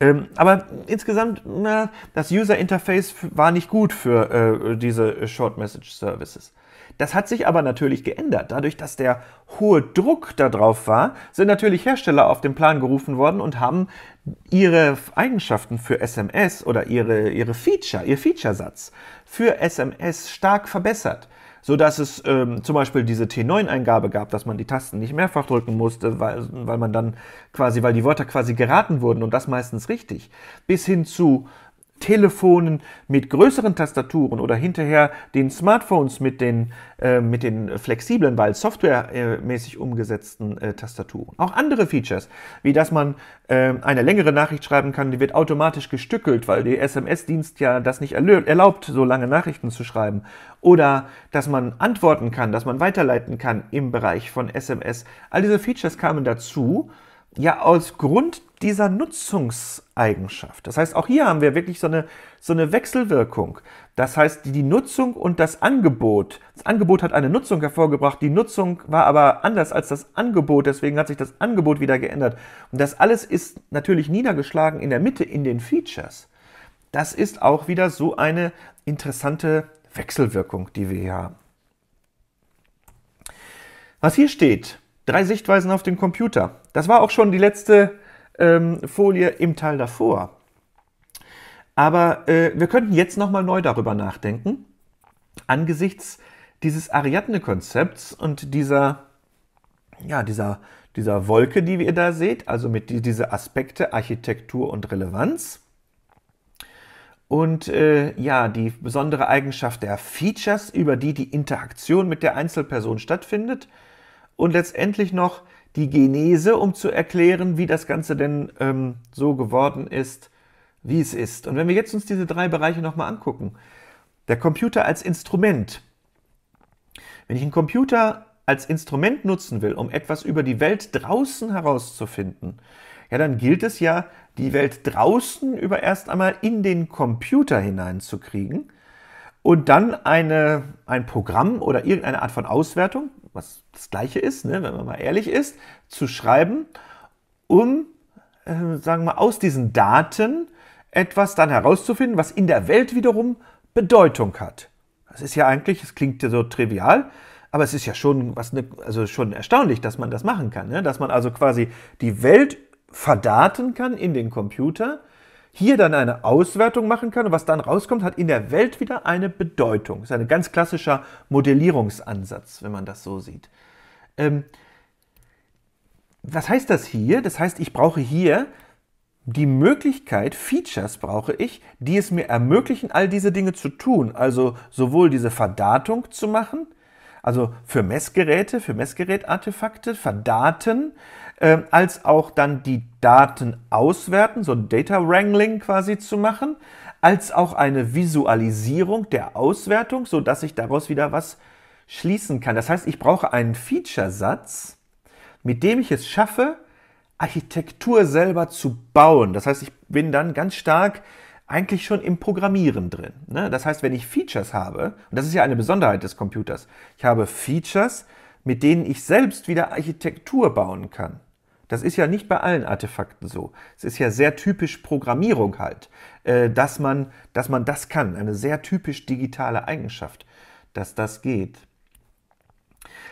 Ähm, aber insgesamt, na, das User Interface war nicht gut für äh, diese Short Message Services. Das hat sich aber natürlich geändert. Dadurch, dass der hohe Druck darauf war, sind natürlich Hersteller auf den Plan gerufen worden und haben ihre Eigenschaften für SMS oder ihre, ihre Feature, ihr Featuresatz für SMS stark verbessert sodass es ähm, zum Beispiel diese T9-Eingabe gab, dass man die Tasten nicht mehrfach drücken musste, weil, weil man dann quasi, weil die Wörter quasi geraten wurden und das meistens richtig, bis hin zu Telefonen mit größeren Tastaturen oder hinterher den Smartphones mit den, äh, mit den flexiblen, weil softwaremäßig umgesetzten äh, Tastaturen. Auch andere Features, wie dass man äh, eine längere Nachricht schreiben kann, die wird automatisch gestückelt, weil der SMS-Dienst ja das nicht erlaubt, so lange Nachrichten zu schreiben. Oder dass man antworten kann, dass man weiterleiten kann im Bereich von SMS. All diese Features kamen dazu ja aus Grund dieser Nutzungseigenschaft. Das heißt, auch hier haben wir wirklich so eine, so eine Wechselwirkung. Das heißt, die Nutzung und das Angebot. Das Angebot hat eine Nutzung hervorgebracht, die Nutzung war aber anders als das Angebot, deswegen hat sich das Angebot wieder geändert. Und das alles ist natürlich niedergeschlagen in der Mitte in den Features. Das ist auch wieder so eine interessante Wechselwirkung, die wir hier haben. Was hier steht, Drei Sichtweisen auf den Computer. Das war auch schon die letzte ähm, Folie im Teil davor. Aber äh, wir könnten jetzt nochmal neu darüber nachdenken, angesichts dieses Ariadne-Konzepts und dieser, ja, dieser, dieser Wolke, die ihr da seht, also mit die, diese Aspekte Architektur und Relevanz. Und äh, ja, die besondere Eigenschaft der Features, über die die Interaktion mit der Einzelperson stattfindet und letztendlich noch die Genese, um zu erklären, wie das Ganze denn ähm, so geworden ist, wie es ist. Und wenn wir jetzt uns diese drei Bereiche nochmal angucken, der Computer als Instrument. Wenn ich einen Computer als Instrument nutzen will, um etwas über die Welt draußen herauszufinden, ja, dann gilt es ja, die Welt draußen über erst einmal in den Computer hineinzukriegen und dann eine, ein Programm oder irgendeine Art von Auswertung, was das gleiche ist, ne, wenn man mal ehrlich ist, zu schreiben, um, äh, sagen wir mal, aus diesen Daten etwas dann herauszufinden, was in der Welt wiederum Bedeutung hat. Das ist ja eigentlich, es klingt ja so trivial, aber es ist ja schon, was ne, also schon erstaunlich, dass man das machen kann, ne? dass man also quasi die Welt verdaten kann in den Computer hier dann eine Auswertung machen kann und was dann rauskommt, hat in der Welt wieder eine Bedeutung. Das ist ein ganz klassischer Modellierungsansatz, wenn man das so sieht. Ähm, was heißt das hier? Das heißt, ich brauche hier die Möglichkeit, Features brauche ich, die es mir ermöglichen, all diese Dinge zu tun. Also sowohl diese Verdatung zu machen, also für Messgeräte, für Messgerätartefakte, verdaten, ähm, als auch dann die Daten auswerten, so ein Data Wrangling quasi zu machen, als auch eine Visualisierung der Auswertung, so dass ich daraus wieder was schließen kann. Das heißt, ich brauche einen Feature-Satz, mit dem ich es schaffe, Architektur selber zu bauen. Das heißt, ich bin dann ganz stark eigentlich schon im Programmieren drin. Ne? Das heißt, wenn ich Features habe, und das ist ja eine Besonderheit des Computers, ich habe Features, mit denen ich selbst wieder Architektur bauen kann. Das ist ja nicht bei allen Artefakten so. Es ist ja sehr typisch Programmierung halt, äh, dass, man, dass man das kann. Eine sehr typisch digitale Eigenschaft, dass das geht.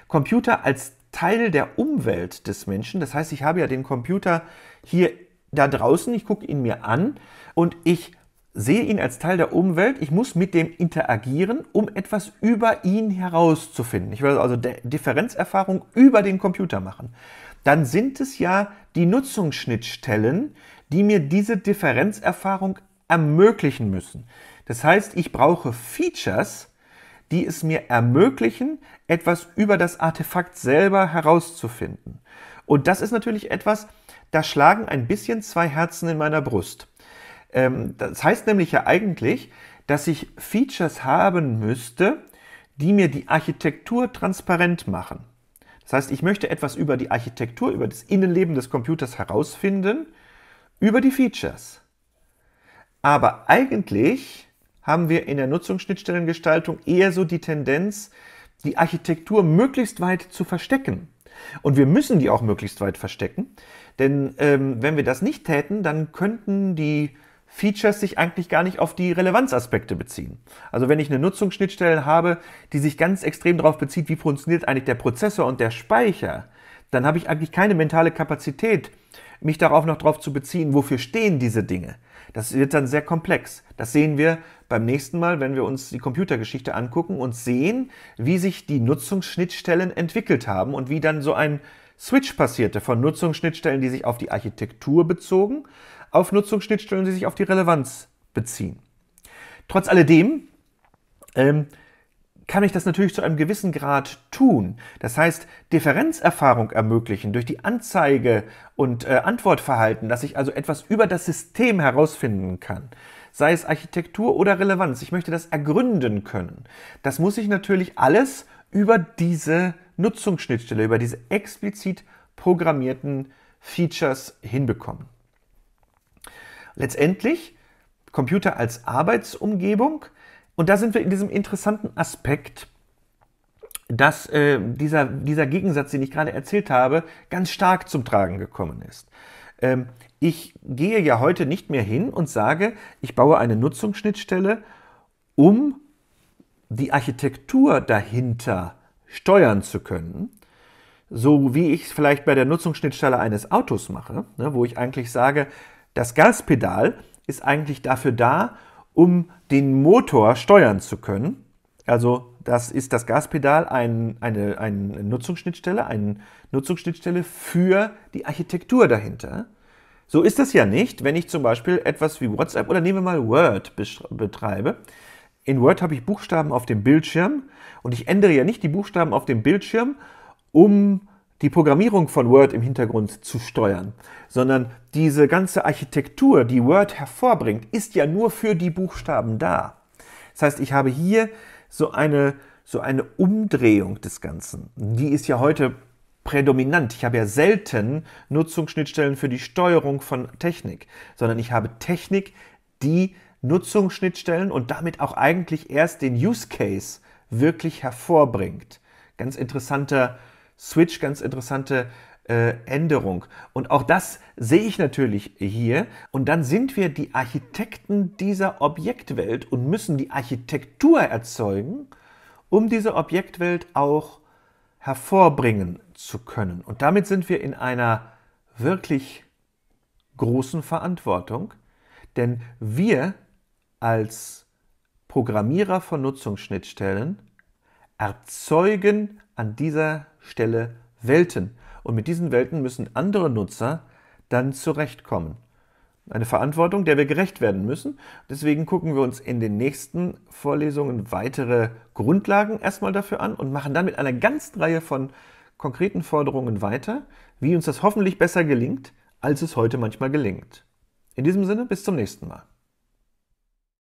Computer als Teil der Umwelt des Menschen. Das heißt, ich habe ja den Computer hier da draußen, ich gucke ihn mir an und ich sehe ihn als Teil der Umwelt. Ich muss mit dem interagieren, um etwas über ihn herauszufinden. Ich will also Differenzerfahrung über den Computer machen dann sind es ja die Nutzungsschnittstellen, die mir diese Differenzerfahrung ermöglichen müssen. Das heißt, ich brauche Features, die es mir ermöglichen, etwas über das Artefakt selber herauszufinden. Und das ist natürlich etwas, da schlagen ein bisschen zwei Herzen in meiner Brust. Ähm, das heißt nämlich ja eigentlich, dass ich Features haben müsste, die mir die Architektur transparent machen. Das heißt, ich möchte etwas über die Architektur, über das Innenleben des Computers herausfinden, über die Features. Aber eigentlich haben wir in der Nutzungsschnittstellengestaltung eher so die Tendenz, die Architektur möglichst weit zu verstecken. Und wir müssen die auch möglichst weit verstecken, denn ähm, wenn wir das nicht täten, dann könnten die Features sich eigentlich gar nicht auf die Relevanzaspekte beziehen. Also wenn ich eine Nutzungsschnittstelle habe, die sich ganz extrem darauf bezieht, wie funktioniert eigentlich der Prozessor und der Speicher, dann habe ich eigentlich keine mentale Kapazität, mich darauf noch darauf zu beziehen, wofür stehen diese Dinge. Das wird dann sehr komplex. Das sehen wir beim nächsten Mal, wenn wir uns die Computergeschichte angucken und sehen, wie sich die Nutzungsschnittstellen entwickelt haben und wie dann so ein Switch passierte von Nutzungsschnittstellen, die sich auf die Architektur bezogen, auf Nutzungsschnittstellen, die sich auf die Relevanz beziehen. Trotz alledem ähm, kann ich das natürlich zu einem gewissen Grad tun. Das heißt, Differenzerfahrung ermöglichen durch die Anzeige und äh, Antwortverhalten, dass ich also etwas über das System herausfinden kann. Sei es Architektur oder Relevanz. Ich möchte das ergründen können. Das muss ich natürlich alles über diese Nutzungsschnittstelle, über diese explizit programmierten Features hinbekommen letztendlich Computer als Arbeitsumgebung. Und da sind wir in diesem interessanten Aspekt, dass äh, dieser, dieser Gegensatz, den ich gerade erzählt habe, ganz stark zum Tragen gekommen ist. Ähm, ich gehe ja heute nicht mehr hin und sage, ich baue eine Nutzungsschnittstelle, um die Architektur dahinter steuern zu können, so wie ich es vielleicht bei der Nutzungsschnittstelle eines Autos mache, ne, wo ich eigentlich sage, das Gaspedal ist eigentlich dafür da, um den Motor steuern zu können. Also das ist das Gaspedal ein, eine, eine Nutzungsschnittstelle, eine Nutzungsschnittstelle für die Architektur dahinter. So ist das ja nicht, wenn ich zum Beispiel etwas wie WhatsApp oder nehmen wir mal Word betreibe. In Word habe ich Buchstaben auf dem Bildschirm und ich ändere ja nicht die Buchstaben auf dem Bildschirm, um die Programmierung von Word im Hintergrund zu steuern, sondern diese ganze Architektur, die Word hervorbringt, ist ja nur für die Buchstaben da. Das heißt, ich habe hier so eine, so eine Umdrehung des Ganzen. Die ist ja heute prädominant. Ich habe ja selten Nutzungsschnittstellen für die Steuerung von Technik, sondern ich habe Technik, die Nutzungsschnittstellen und damit auch eigentlich erst den Use Case wirklich hervorbringt. Ganz interessanter Switch ganz interessante äh, Änderung. Und auch das sehe ich natürlich hier. Und dann sind wir die Architekten dieser Objektwelt und müssen die Architektur erzeugen, um diese Objektwelt auch hervorbringen zu können. Und damit sind wir in einer wirklich großen Verantwortung, denn wir als Programmierer von Nutzungsschnittstellen erzeugen an dieser Stelle Welten. Und mit diesen Welten müssen andere Nutzer dann zurechtkommen. Eine Verantwortung, der wir gerecht werden müssen. Deswegen gucken wir uns in den nächsten Vorlesungen weitere Grundlagen erstmal dafür an und machen dann mit einer ganzen Reihe von konkreten Forderungen weiter, wie uns das hoffentlich besser gelingt, als es heute manchmal gelingt. In diesem Sinne, bis zum nächsten Mal.